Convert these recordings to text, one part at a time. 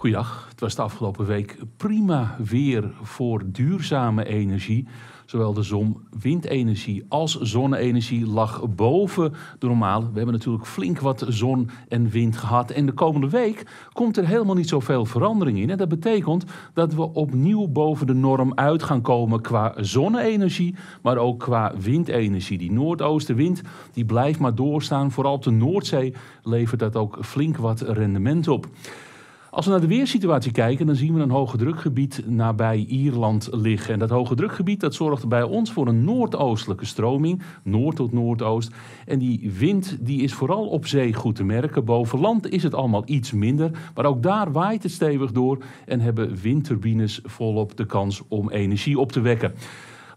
Goeiedag. Het was de afgelopen week prima weer voor duurzame energie. Zowel de zon, windenergie als zonne-energie lag boven de normale. We hebben natuurlijk flink wat zon en wind gehad. En de komende week komt er helemaal niet zoveel verandering in. En dat betekent dat we opnieuw boven de norm uit gaan komen qua zonne-energie, maar ook qua windenergie. Die noordoostenwind die blijft maar doorstaan. Vooral op de Noordzee levert dat ook flink wat rendement op. Als we naar de weersituatie kijken, dan zien we een hoge drukgebied nabij Ierland liggen. En dat hoge drukgebied dat zorgt bij ons voor een noordoostelijke stroming, noord tot noordoost. En die wind die is vooral op zee goed te merken. Boven land is het allemaal iets minder, maar ook daar waait het stevig door en hebben windturbines volop de kans om energie op te wekken.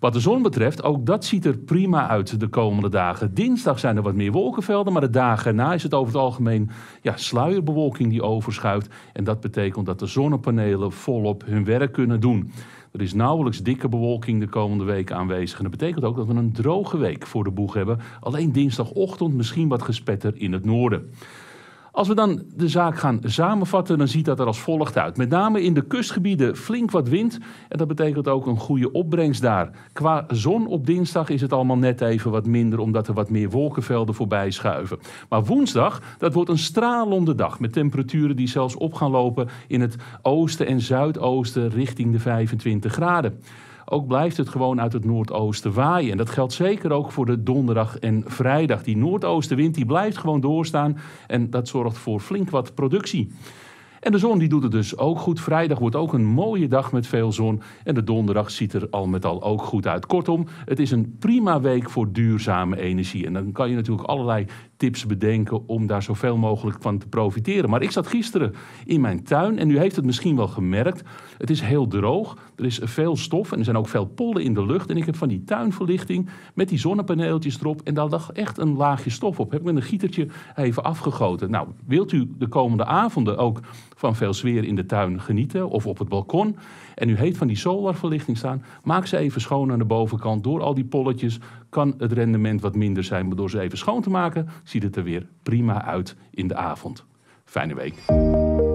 Wat de zon betreft, ook dat ziet er prima uit de komende dagen. Dinsdag zijn er wat meer wolkenvelden, maar de dagen erna is het over het algemeen ja, sluierbewolking die overschuift. En dat betekent dat de zonnepanelen volop hun werk kunnen doen. Er is nauwelijks dikke bewolking de komende week aanwezig. En dat betekent ook dat we een droge week voor de boeg hebben. Alleen dinsdagochtend misschien wat gespetter in het noorden. Als we dan de zaak gaan samenvatten, dan ziet dat er als volgt uit. Met name in de kustgebieden flink wat wind. En dat betekent ook een goede opbrengst daar. Qua zon op dinsdag is het allemaal net even wat minder, omdat er wat meer wolkenvelden voorbij schuiven. Maar woensdag, dat wordt een stralende dag. Met temperaturen die zelfs op gaan lopen in het oosten en zuidoosten richting de 25 graden ook blijft het gewoon uit het noordoosten waaien. En dat geldt zeker ook voor de donderdag en vrijdag. Die noordoostenwind die blijft gewoon doorstaan en dat zorgt voor flink wat productie. En de zon die doet het dus ook goed. Vrijdag wordt ook een mooie dag met veel zon. En de donderdag ziet er al met al ook goed uit. Kortom, het is een prima week voor duurzame energie. En dan kan je natuurlijk allerlei tips bedenken om daar zoveel mogelijk van te profiteren. Maar ik zat gisteren in mijn tuin en u heeft het misschien wel gemerkt. Het is heel droog, er is veel stof en er zijn ook veel pollen in de lucht. En ik heb van die tuinverlichting met die zonnepaneeltjes erop en daar lag echt een laagje stof op. Heb ik met een gietertje even afgegoten. Nou, wilt u de komende avonden ook van veel sfeer in de tuin genieten of op het balkon en u heeft van die solarverlichting staan, maak ze even schoon aan de bovenkant. Door al die polletjes kan het rendement wat minder zijn, maar door ze even schoon te maken ziet het er weer prima uit in de avond. Fijne week.